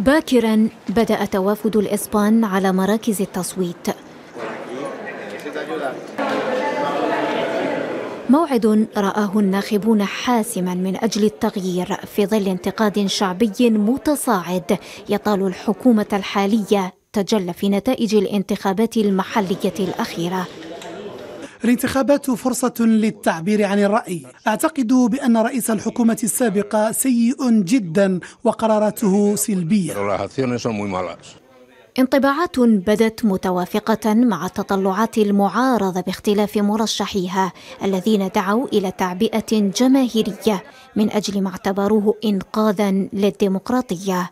باكرا بدأ توافد الإسبان على مراكز التصويت موعد رآه الناخبون حاسما من أجل التغيير في ظل انتقاد شعبي متصاعد يطال الحكومة الحالية تجلى في نتائج الانتخابات المحلية الأخيرة الانتخابات فرصة للتعبير عن الرأي أعتقد بأن رئيس الحكومة السابقة سيء جدا وقراراته سلبية انطباعات بدت متوافقة مع تطلعات المعارضة باختلاف مرشحيها الذين دعوا إلى تعبئة جماهيرية من أجل ما اعتبروه إنقاذا للديمقراطية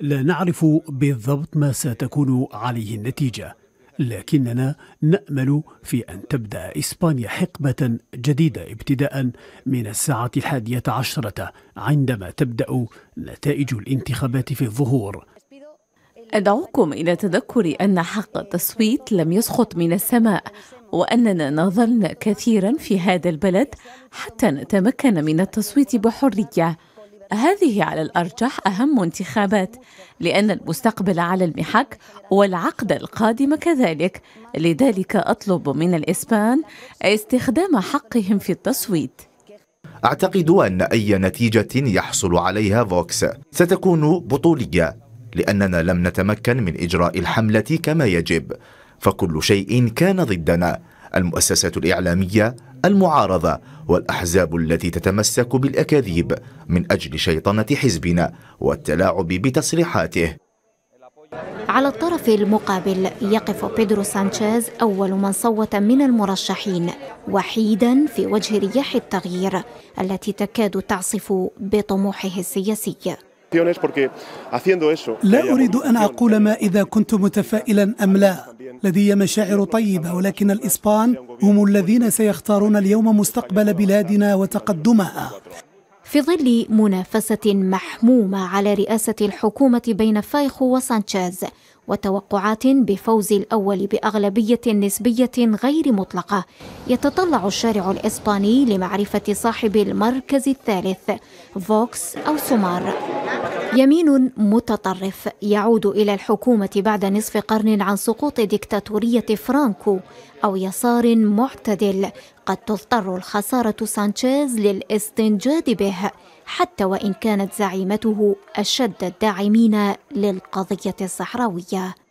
لا نعرف بالضبط ما ستكون عليه النتيجة لكننا نأمل في أن تبدأ إسبانيا حقبة جديدة ابتداء من الساعة الحادية عشرة عندما تبدأ نتائج الانتخابات في الظهور أدعوكم إلى تذكر أن حق التصويت لم يسقط من السماء وأننا نظلنا كثيرا في هذا البلد حتى نتمكن من التصويت بحرية هذه على الارجح اهم انتخابات لان المستقبل على المحك والعقد القادم كذلك لذلك اطلب من الاسبان استخدام حقهم في التصويت اعتقد ان اي نتيجه يحصل عليها فوكس ستكون بطوليه لاننا لم نتمكن من اجراء الحمله كما يجب فكل شيء كان ضدنا المؤسسات الاعلاميه المعارضة والأحزاب التي تتمسك بالأكاذيب من أجل شيطنة حزبنا والتلاعب بتصريحاته على الطرف المقابل يقف بيدرو سانشيز أول من صوت من المرشحين وحيدا في وجه رياح التغيير التي تكاد تعصف بطموحه السياسي لا أريد أن أقول ما إذا كنت متفائلا أم لا لدي مشاعر طيبة ولكن الإسبان هم الذين سيختارون اليوم مستقبل بلادنا وتقدمها في ظل منافسة محمومة على رئاسة الحكومة بين فايخو وسانشيز وتوقعات بفوز الأول بأغلبية نسبية غير مطلقة يتطلع الشارع الإسباني لمعرفة صاحب المركز الثالث فوكس أو سومار يمين متطرف يعود إلى الحكومة بعد نصف قرن عن سقوط ديكتاتورية فرانكو أو يسار معتدل قد تضطر الخسارة سانشيز للاستنجاد به حتى وان كانت زعيمته اشد الداعمين للقضيه الصحراويه